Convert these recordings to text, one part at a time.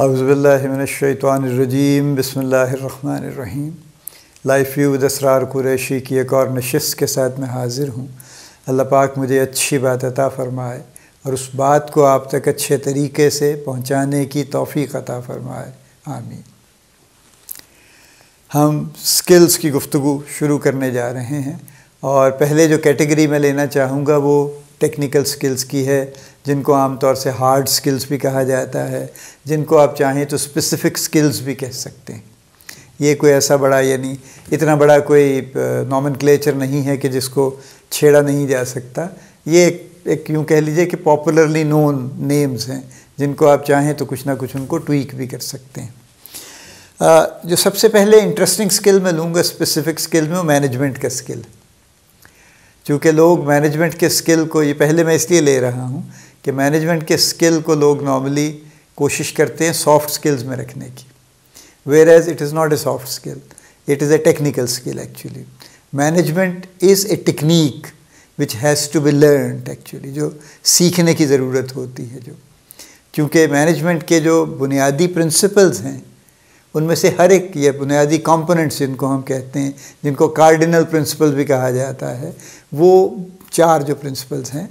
अज़बिल्लिमिनशैतरजीम बसमीम life view दसरार Qureshi की एक और नशस्त के साथ मैं हाज़िर हूँ अल्लाह पाक मुझे अच्छी बात अता फ़रमाए और उस बात को आप तक अच्छे तरीके से पहुँचाने की तोफ़ी अता फ़रमाए आमीन हम स्किल्स की गुफ्तु शुरू करने जा रहे हैं और पहले जो कैटेगरी मैं लेना चाहूँगा वो टेक्निकल स्किल्स की है जिनको आमतौर से हार्ड स्किल्स भी कहा जाता है जिनको आप चाहें तो स्पेसिफिक स्किल्स भी कह सकते हैं ये कोई ऐसा बड़ा यानी इतना बड़ा कोई नॉमन क्लेचर नहीं है कि जिसको छेड़ा नहीं जा सकता ये एक, एक यूँ कह लीजिए कि पॉपुलरली नोन नेम्स हैं जिनको आप चाहें तो कुछ ना कुछ उनको ट्वीक भी कर सकते हैं जो सबसे पहले इंटरेस्टिंग स्किल मैं लूँगा स्पेसिफिक स्किल में वो मैनेजमेंट का स्किल चूँकि लोग मैनेजमेंट के स्किल को ये पहले मैं इसलिए ले रहा हूँ कि मैनेजमेंट के स्किल को लोग नॉर्मली कोशिश करते हैं सॉफ्ट स्किल्स में रखने की whereas it is not a soft skill it is a technical skill actually management is a technique which has to be learned actually जो सीखने की ज़रूरत होती है जो क्योंकि मैनेजमेंट के जो बुनियादी प्रिंसिपल्स हैं उनमें से हर एक ये बुनियादी कंपोनेंट्स जिनको हम कहते हैं जिनको कार्डिनल प्रिंसिपल भी कहा जाता है वो चार जो प्रिंसिपल्स हैं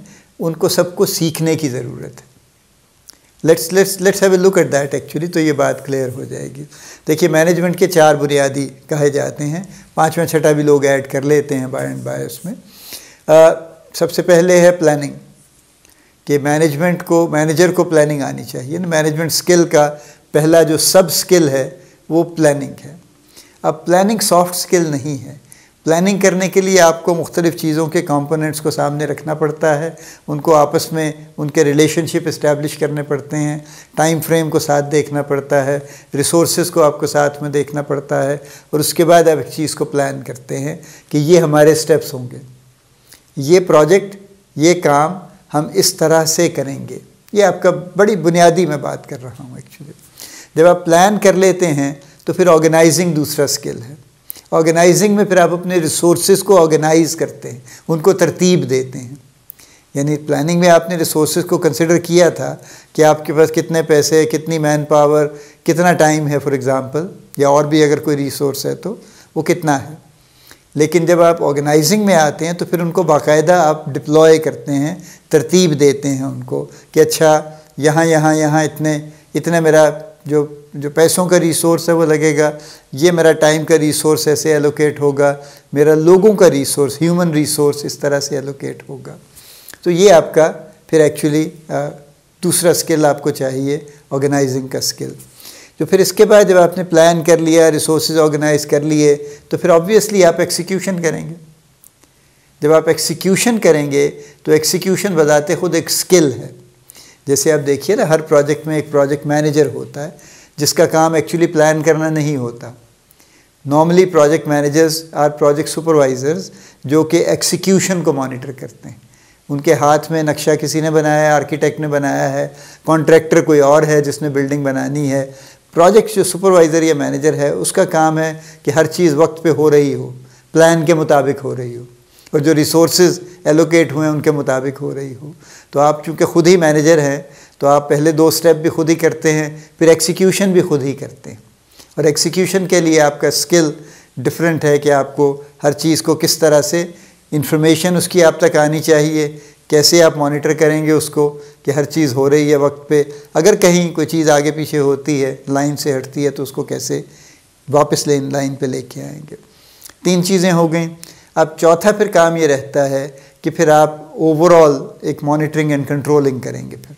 उनको सबको सीखने की ज़रूरत है let's let's let's have a look at that actually तो ये बात क्लियर हो जाएगी देखिए मैनेजमेंट के चार बुनियादी कहे जाते हैं पाँचवा छठा भी लोग ऐड कर लेते हैं बाय एंड बाय उसमें आ, सबसे पहले है प्लानिंग कि मैनेजमेंट को मैनेजर को प्लानिंग आनी चाहिए मैनेजमेंट स्किल का पहला जो सब स्किल है वो प्लानिंग है अब प्लानिंग सॉफ्ट स्किल नहीं है प्लानिंग करने के लिए आपको मुख्तलिफ़ चीज़ों के कंपोनेंट्स को सामने रखना पड़ता है उनको आपस में उनके रिलेशनशिप इस्टेब्लिश करने पड़ते हैं टाइम फ्रेम को साथ देखना पड़ता है रिसोर्स को आपको साथ में देखना पड़ता है और उसके बाद आप एक चीज़ को प्लान करते हैं कि ये हमारे स्टेप्स होंगे ये प्रोजेक्ट ये काम हम इस तरह से करेंगे ये आपका बड़ी बुनियादी मैं बात कर रहा हूँ एक्चुअली जब आप प्लान कर लेते हैं तो फिर ऑर्गेनाइजिंग दूसरा स्किल है ऑर्गेनाइजिंग में फिर आप अपने रिसोर्सेज को ऑर्गेनाइज करते हैं उनको तरतीब देते हैं यानी प्लानिंग में आपने रिसोर्सेज को कंसिडर किया था कि आपके पास कितने पैसे हैं कितनी मैन पावर कितना टाइम है फॉर एग्ज़ाम्पल या और भी अगर कोई रिसोर्स है तो वो कितना है लेकिन जब आप ऑर्गेनाइजिंग में आते हैं तो फिर उनको बाकायदा आप डिप्लॉय करते हैं तरतीब देते हैं उनको कि अच्छा यहाँ यहाँ यहाँ इतने इतने मेरा जो जो पैसों का रिसोर्स है वो लगेगा ये मेरा टाइम का रिसोर्स ऐसे एलोकेट होगा मेरा लोगों का रिसोर्स ह्यूमन रिसोर्स इस तरह से एलोकेट होगा तो ये आपका फिर एक्चुअली दूसरा स्किल आपको चाहिए ऑर्गेनाइजिंग का स्किल तो फिर इसके बाद जब आपने प्लान कर लिया रिसोर्स ऑर्गेनाइज कर लिए तो फिर ऑब्वियसली आप एक्सिक्यूशन करेंगे जब आप एक्सिक्यूशन करेंगे तो एक्सिक्यूशन बताते खुद एक स्किल है जैसे आप देखिए ना हर प्रोजेक्ट में एक प्रोजेक्ट मैनेजर होता है जिसका काम एक्चुअली प्लान करना नहीं होता normally project managers or project supervisors जो कि एक्सिक्यूशन को मॉनिटर करते हैं उनके हाथ में नक्शा किसी ने बनाया है आर्किटेक्ट ने बनाया है कॉन्ट्रैक्टर कोई और है जिसने बिल्डिंग बनानी है प्रोजेक्ट जो सुपरवाइज़र या मैनेजर है उसका काम है कि हर चीज़ वक्त पे हो रही हो प्लान के मुताबिक हो रही हो और जो रिसोर्स एलोकेट हुए हैं उनके मुताबिक हो रही हो तो आप चूँकि खुद ही मैनेजर हैं तो आप पहले दो स्टेप भी खुद ही करते हैं फिर एक्सिक्यूशन भी खुद ही करते हैं और एक्सिक्यूशन के लिए आपका स्किल डिफरेंट है कि आपको हर चीज़ को किस तरह से इन्फॉर्मेशन उसकी आप तक आनी चाहिए कैसे आप मॉनिटर करेंगे उसको कि हर चीज़ हो रही है वक्त पे अगर कहीं कोई चीज़ आगे पीछे होती है लाइन से हटती है तो उसको कैसे वापस लेन लाइन पे लेके आएंगे तीन चीज़ें हो गई अब चौथा फिर काम ये रहता है कि फिर आप ओवरऑल एक मॉनिटरिंग एंड कंट्रोलिंग करेंगे फिर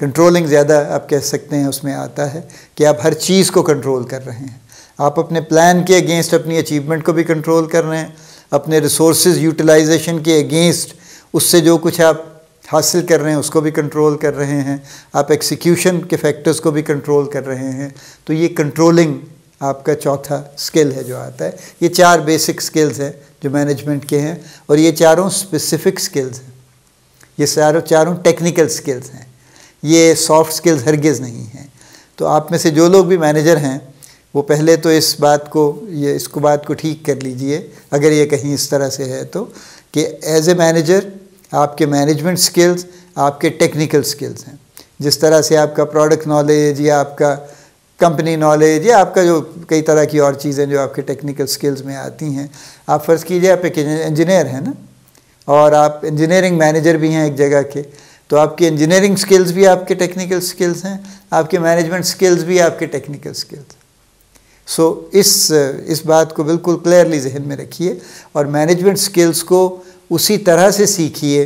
कंट्रोलिंग ज़्यादा आप कह सकते हैं उसमें आता है कि आप हर चीज़ को कंट्रोल कर रहे हैं आप अपने प्लान के अगेंस्ट अपनी अचीवमेंट को भी कंट्रोल कर रहे हैं अपने रिसोर्स यूटिलाइजेशन के अगेंस्ट उससे जो कुछ आप हासिल कर रहे हैं उसको भी कंट्रोल कर रहे हैं आप एक्सिक्यूशन के फैक्टर्स को भी कंट्रोल कर रहे हैं तो ये कंट्रोलिंग आपका चौथा स्किल है जो आता है ये चार बेसिक स्किल्स हैं जो मैनेजमेंट के हैं और ये चारों स्पेसिफिक स्किल्स हैं ये चारों चारों टेक्निकल स्किल्स हैं ये सॉफ्ट स्किल्स हरगिज़ नहीं हैं तो आप में से जो लोग भी मैनेजर हैं वो पहले तो इस बात को ये इसको बात को ठीक कर लीजिए अगर ये कहीं इस तरह से है तो कि एज ए मैनेजर आपके मैनेजमेंट स्किल्स आपके टेक्निकल स्किल्स हैं जिस तरह से आपका प्रोडक्ट नॉलेज या आपका कंपनी नॉलेज या आपका जो कई तरह की और चीज़ें जो आपके टेक्निकल स्किल्स में आती हैं आप फ़र्ज़ कीजिए आप एक इंजीनियर हैं ना और आप इंजीनियरिंग मैनेजर भी हैं एक जगह के तो आपकी इंजीनियरिंग स्किल्स भी आपके टेक्निकल स्किल्स हैं आपके मैनेजमेंट स्किल्स भी आपके टेक्निकल स्किल्स सो so, इस इस बात को बिल्कुल क्लियरली जहन में रखिए और मैनेजमेंट स्किल्स को उसी तरह से सीखिए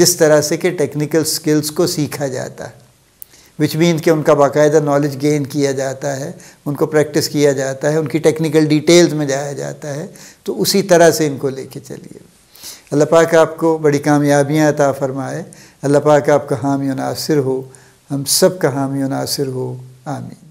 जिस तरह से कि टेक्निकल स्किल्स को सीखा जाता है विच मीन कि उनका बाकायदा नॉलेज गेन किया जाता है उनको प्रैक्टिस किया जाता है उनकी टेक्निकल डिटेल्स में जाया जाता है तो उसी तरह से इनको लेके चलिए अल्लाह पाक आपको बड़ी कामयाबियाँ अता फ़रमाए अल्लाह पाक आपका हामी नासिर हो हम सब का हामी नासिर हो आमीन